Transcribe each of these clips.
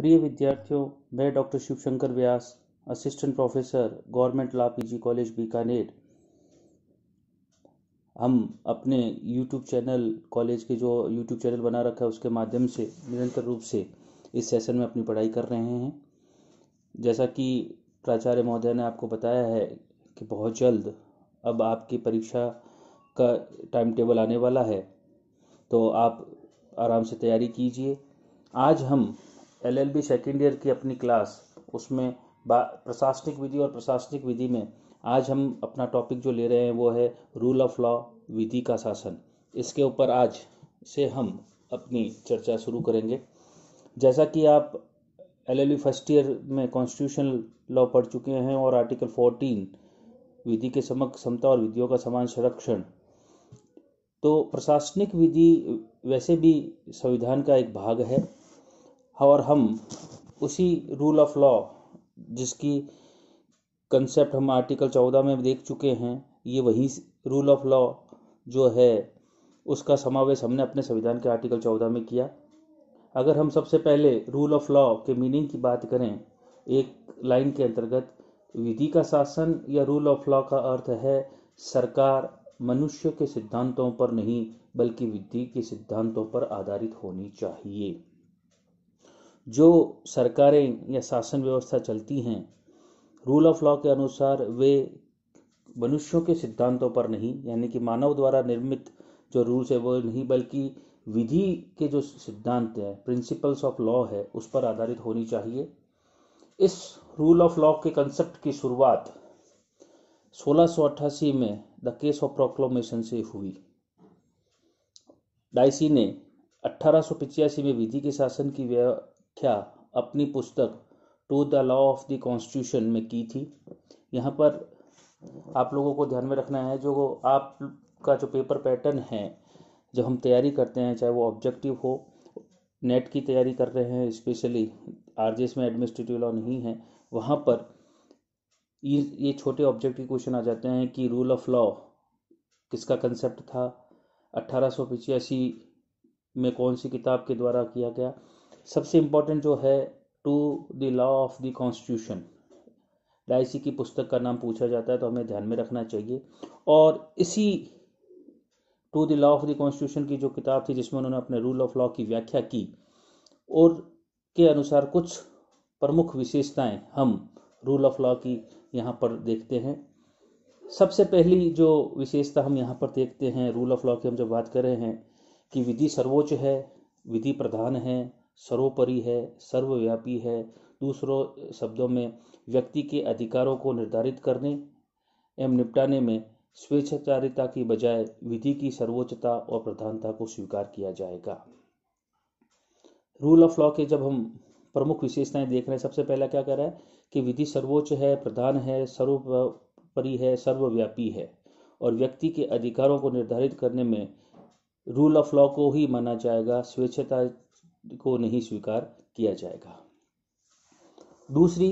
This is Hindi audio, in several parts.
प्रिय विद्यार्थियों मैं doctor Shivshankar Vyas assistant professor government law PG college Bikaner हम अपने यूट्यूब चैनल कॉलेज के जो यूट्यूब चैनल बना रखा है उसके माध्यम से निरंतर रूप से इस सेशन में अपनी पढ़ाई कर रहे हैं जैसा कि प्राचार्य महोदय ने आपको बताया है कि बहुत जल्द अब आपकी परीक्षा का टाइम टेबल आने वाला है तो आप आराम से तैयारी कीजिए आज हम एलएलबी सेकेंड ईयर की अपनी क्लास उसमें प्रशासनिक विधि और प्रशासनिक विधि में आज हम अपना टॉपिक जो ले रहे हैं वो है रूल ऑफ लॉ विधि का शासन इसके ऊपर आज से हम अपनी चर्चा शुरू करेंगे जैसा कि आप एल एल फर्स्ट ईयर में कॉन्स्टिट्यूशन लॉ पढ़ चुके हैं और आर्टिकल 14 विधि के समक्ष समता और विधियों का समान संरक्षण तो प्रशासनिक विधि वैसे भी संविधान का एक भाग है और हम उसी रूल ऑफ लॉ जिसकी कंसेप्ट हम आर्टिकल चौदह में देख चुके हैं ये वही रूल ऑफ लॉ जो है उसका समावेश हमने अपने संविधान के आर्टिकल चौदह में किया अगर हम सबसे पहले रूल ऑफ लॉ के मीनिंग की बात करें एक लाइन के अंतर्गत विधि का शासन या रूल ऑफ लॉ का अर्थ है सरकार मनुष्य के सिद्धांतों पर नहीं बल्कि विधि के सिद्धांतों पर आधारित होनी चाहिए जो सरकारें या शासन व्यवस्था चलती हैं रूल ऑफ लॉ के अनुसार वे मनुष्यों के सिद्धांतों पर नहीं यानी कि मानव द्वारा निर्मित जो रूल्स है वो नहीं बल्कि विधि के जो सिद्धांत हैं प्रिंसिपल्स ऑफ लॉ है उस पर आधारित होनी चाहिए इस रूल ऑफ लॉ के कंसेप्ट की शुरुआत 1688 में द केस ऑफ प्रोक्लोमेशन से हुई डाइसी ने अठारह में विधि के शासन की व्याख्या अपनी पुस्तक to the law of the constitution में की थी यहाँ पर आप लोगों को ध्यान में रखना है जो आप का जो पेपर पैटर्न है जो हम तैयारी करते हैं चाहे वो ऑब्जेक्टिव हो नेट की तैयारी कर रहे हैं स्पेशली आर में एडमिनिस्ट्रेटिव लॉ नहीं है वहाँ पर ये ये छोटे ऑब्जेक्टिव क्वेश्चन आ जाते हैं कि रूल ऑफ लॉ किसका कंसेप्ट था अट्ठारह में कौन सी किताब के द्वारा किया गया सबसे इम्पोर्टेंट जो है to the law of the constitution Dicey की पुस्तक का नाम पूछा जाता है तो हमें ध्यान में रखना चाहिए और इसी to the law of the constitution की जो किताब थी जिसमें उन्होंने अपने रूल ऑफ लॉ की व्याख्या की और के अनुसार कुछ प्रमुख विशेषताएं हम रूल ऑफ लॉ की यहाँ पर देखते हैं सबसे पहली जो विशेषता हम यहाँ पर देखते हैं रूल ऑफ लॉ की हम जब बात कर रहे हैं कि विधि सर्वोच्च है विधि प्रधान है सर्वोपरि है सर्वव्यापी है दूसरों शब्दों में व्यक्ति के अधिकारों को निर्धारित करने एवं निपटाने में स्वेच्छाचारिता की बजाय विधि की सर्वोच्चता और प्रधानता को स्वीकार किया जाएगा रूल ऑफ लॉ के जब हम प्रमुख विशेषताएं देख रहे हैं सबसे पहला क्या कह रहा है कि विधि सर्वोच्च है प्रधान है सर्वोपरि है सर्वव्यापी है और व्यक्ति के अधिकारों को निर्धारित करने में रूल ऑफ लॉ को ही माना जाएगा स्वेच्छता को नहीं स्वीकार किया जाएगा दूसरी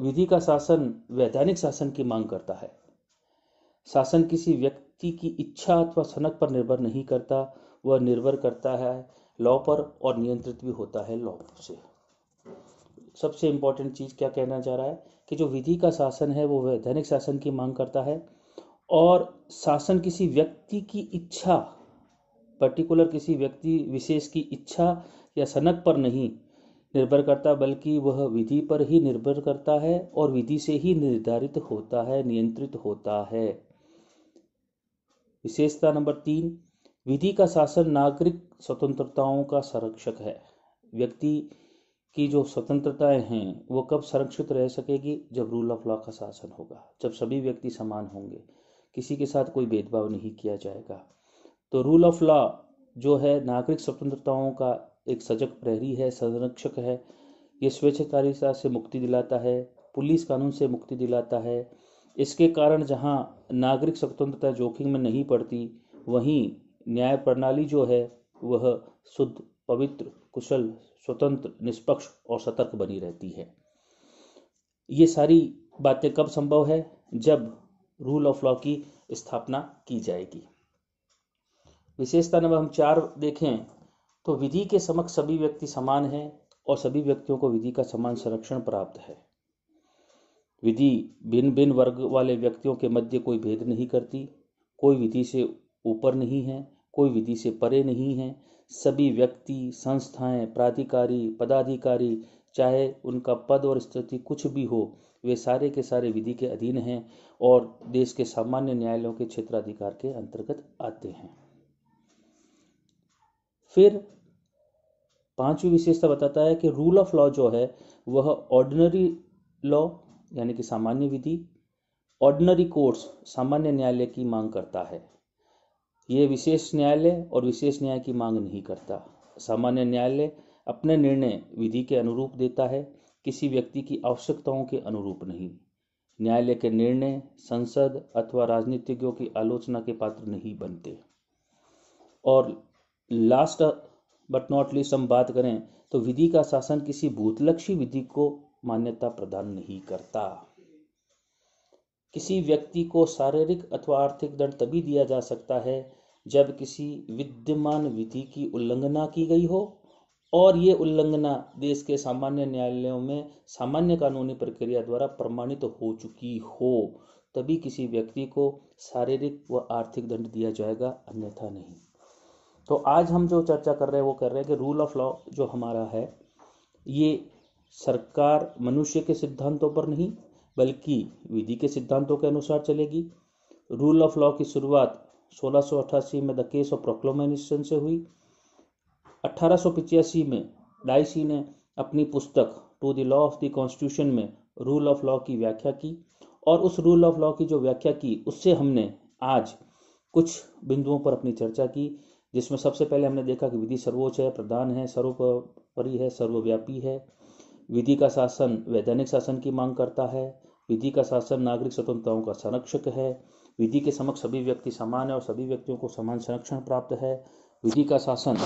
विधि का शासन वैधानिक शासन की मांग करता है शासन किसी व्यक्ति की इच्छा अथवा सनक पर निर्भर नहीं करता वह निर्भर करता है लॉ पर और नियंत्रित भी होता है लॉ से सबसे इंपॉर्टेंट चीज़ क्या कहना चाह रहा है कि जो विधि का शासन है वो वैधानिक शासन की मांग करता है और शासन किसी व्यक्ति की इच्छा पर्टिकुलर किसी व्यक्ति विशेष की इच्छा या सनक पर नहीं निर्भर करता बल्कि वह विधि पर ही निर्भर करता है और विधि से ही निर्धारित होता है नियंत्रित होता है विशेषता नंबर तीन विधि का शासन नागरिक स्वतंत्रताओं का संरक्षक है व्यक्ति की जो स्वतंत्रताएं हैं वो कब संरक्षित रह सकेगी जब रूल ऑफ लॉ का शासन होगा जब सभी व्यक्ति समान होंगे किसी के साथ कोई भेदभाव नहीं किया जाएगा तो रूल ऑफ लॉ जो है नागरिक स्वतंत्रताओं का एक सजग प्रहरी है संरक्षक है ये स्वेच्छाकारिता से मुक्ति दिलाता है पुलिस कानून से मुक्ति दिलाता है इसके कारण जहाँ नागरिक स्वतंत्रता जोखिम में नहीं पड़ती वहीं न्याय प्रणाली जो है वह शुद्ध पवित्र कुशल स्वतंत्र निष्पक्ष और सतर्क बनी रहती है ये सारी बातें कब संभव है जब रूल ऑफ लॉ की स्थापना की जाएगी विशेषता नंबर हम चार देखें तो विधि के समक्ष सभी व्यक्ति समान हैं और सभी व्यक्तियों को विधि का समान संरक्षण प्राप्त है विधि भिन्न भिन्न वर्ग वाले व्यक्तियों के मध्य कोई भेद नहीं करती कोई विधि से ऊपर नहीं है कोई विधि से परे नहीं है सभी व्यक्ति संस्थाएं प्राधिकारी पदाधिकारी चाहे उनका पद और स्थिति कुछ भी हो वे सारे के सारे विधि के अधीन हैं और देश के सामान्य न्यायालयों के क्षेत्राधिकार के अंतर्गत आते हैं फिर पांचवी विशेषता बताता है कि रूल ऑफ लॉ जो है वह ऑर्डिनरी लॉ यानी कि सामान्य विधि ऑर्डिनरी कोर्ट्स सामान्य न्यायालय की मांग करता है यह विशेष न्यायालय और विशेष न्याय की मांग नहीं करता सामान्य न्यायालय अपने निर्णय विधि के अनुरूप देता है किसी व्यक्ति की आवश्यकताओं के अनुरूप नहीं न्यायालय के निर्णय संसद अथवा राजनीतिज्ञों की आलोचना के पात्र नहीं बनते और लास्ट बट नॉट लीस्ट हम बात करें तो विधि का शासन किसी भूतलक्षी विधि को मान्यता प्रदान नहीं करता किसी व्यक्ति को शारीरिक अथवा आर्थिक दंड तभी दिया जा सकता है जब किसी विद्यमान विधि की उल्लंघना की गई हो और ये उल्लंघना देश के सामान्य न्यायालयों में सामान्य कानूनी प्रक्रिया द्वारा प्रमाणित तो हो चुकी हो तभी किसी व्यक्ति को शारीरिक व आर्थिक दंड दिया जाएगा अन्यथा नहीं तो आज हम जो चर्चा कर रहे हैं वो कर रहे हैं कि रूल ऑफ लॉ जो हमारा है ये सरकार मनुष्य के सिद्धांतों पर नहीं बल्कि विधि के सिद्धांतों के अनुसार चलेगी रूल ऑफ लॉ की शुरुआत 1688 में द केस ऑफ प्रोक्लोमेशन से हुई अट्ठारह में डाइसी ने अपनी पुस्तक to the law of the constitution में रूल ऑफ लॉ की व्याख्या की और उस रूल ऑफ लॉ की जो व्याख्या की उससे हमने आज कुछ बिंदुओं पर अपनी चर्चा की जिसमें सबसे पहले हमने देखा कि विधि सर्वोच्च है प्रधान है सर्वोपरि है सर्वव्यापी है विधि का शासन वैधानिक शासन की मांग करता है विधि का शासन नागरिक स्वतंत्रताओं का संरक्षक है विधि के समक्ष सभी व्यक्ति समान है और सभी व्यक्तियों को समान संरक्षण प्राप्त है विधि का शासन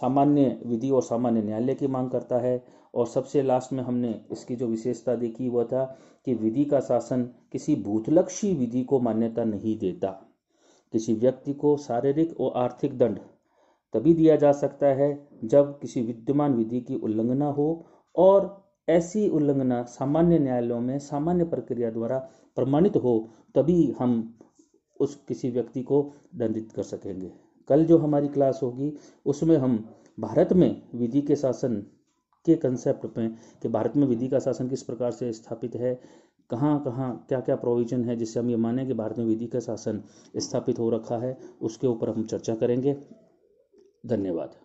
सामान्य विधि और सामान्य न्यायालय की मांग करता है और सबसे लास्ट में हमने इसकी जो विशेषता देखी वह था कि विधि का शासन किसी भूतलक्षी विधि को मान्यता नहीं देता किसी व्यक्ति को शारीरिक और आर्थिक दंड तभी दिया जा सकता है जब किसी विद्यमान विधि की उल्लंघना हो और ऐसी उल्लंघना सामान्य न्यायालयों में सामान्य प्रक्रिया द्वारा प्रमाणित हो तभी हम उस किसी व्यक्ति को दंडित कर सकेंगे कल जो हमारी क्लास होगी उसमें हम भारत में विधि के शासन के कंसेप्ट में कि भारत में विधि का शासन किस प्रकार से स्थापित है कहाँ कहाँ क्या क्या प्रोविजन है जिससे हम ये माने कि भारत में विधि का शासन स्थापित हो रखा है उसके ऊपर हम चर्चा करेंगे धन्यवाद